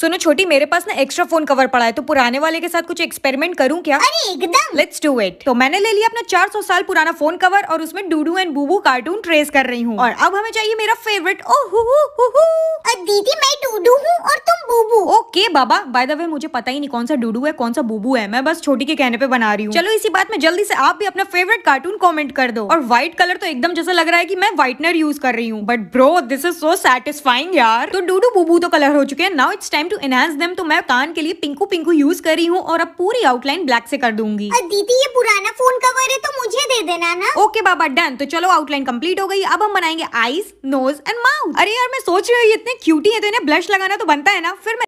सुनो छोटी मेरे पास ना एक्स्ट्रा फोन कवर पड़ा है तो पुराने वाले के साथ कुछ एक्सपेरिमेंट करूँ क्या अरे एकदम लेट्स डू इट तो मैंने ले लिया अपना 400 साल पुराना फोन कवर और उसमें Dudu and Bubu cartoon trace कर रही हूँ और अब हमें चाहिए मेरा फेवरेट ओह दीदी मैं डूडू ये बाबा बाय द वे मुझे पता ही नहीं कौन सा डूडू है कौन सा बूबू है मैं बस छोटी के कहने पे बना रही हूँ चलो इसी बात में जल्दी से आप भी अपना फेवरेट कार्टून कमेंट कर दो और व्हाइट कलर तो एकदम जैसा लग रहा है कि मैं व्हाइटनर यूज कर रही हूँ but bro this is so satisfying यार तो डूडू बूबू तो कलर हो चुके हैं now it's time to enhance them तो मैं कान के लिए पिंकू पिंकू यूज कर रही हूँ और अब पूरी आउटलाइन ब्लैक से कर दूंगी दीदी ये पुराना फोन कवर है तो मुझे दे देना ना ओके बाबा डन तो चलो आउटलाइन कम्प्लीट हो गई अब हम बनाएंगे आईज नोज एंड माउथ अरे यार मैं सोच रही हूँ इतने क्यूटी है तो इन्हें ब्लश लगाना तो बनता है ना फिर मैं